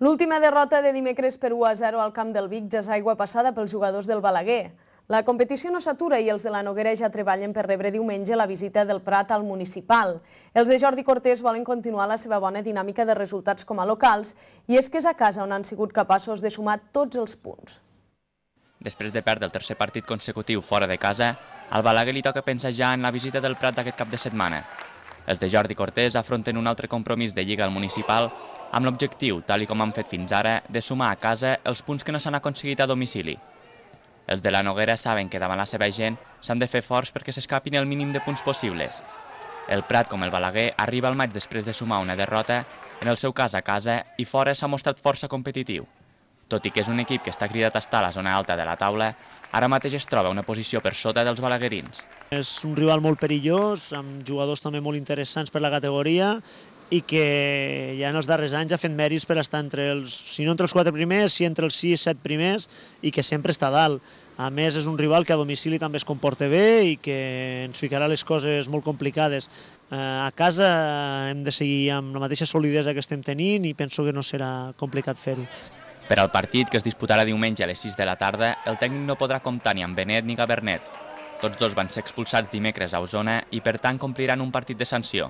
L'última derrota de dimecres per 1 a 0 al camp del Vic ja és aigua passada pels jugadors del Balaguer. La competició no s'atura i els de la Noguera ja treballen per rebre diumenge la visita del Prat al municipal. Els de Jordi Cortés volen continuar la seva bona dinàmica de resultats com a locals i és que és a casa on han sigut capaços de sumar tots els punts. Després de perdre el tercer partit consecutiu fora de casa, al Balaguer li toca pensar ja en la visita del Prat d'aquest cap de setmana. Els de Jordi Cortés afronten un altre compromís de Lliga al municipal amb l'objectiu, tal i com han fet fins ara, de sumar a casa els punts que no s'han aconseguit a domicili. Els de la Noguera saben que davant la seva gent s'han de fer forts perquè s'escapin el mínim de punts possibles. El Prat, com el Balaguer, arriba al maig després de sumar una derrota, en el seu cas a casa, i fora s'ha mostrat força competitiu. Tot i que és un equip que està cridat a estar a la zona alta de la taula, ara mateix es troba una posició per sota dels balaguerins. És un rival molt perillós, amb jugadors també molt interessants per la categoria i que ja en els darrers anys ha fet mèrits per estar entre els, si no entre els quatre primers, si entre els sis, set primers, i que sempre està dalt. A més, és un rival que a domicili també es comporta bé i que ens ficarà les coses molt complicades. Eh, a casa hem de seguir amb la mateixa solidesa que estem tenint i penso que no serà complicat fer-ho. Per al partit, que es disputarà diumenge a les 6 de la tarda, el tècnic no podrà comptar ni amb Benet ni Gabernet. Tots dos van ser expulsats dimecres a Osona i, per tant, compliran un partit de sanció.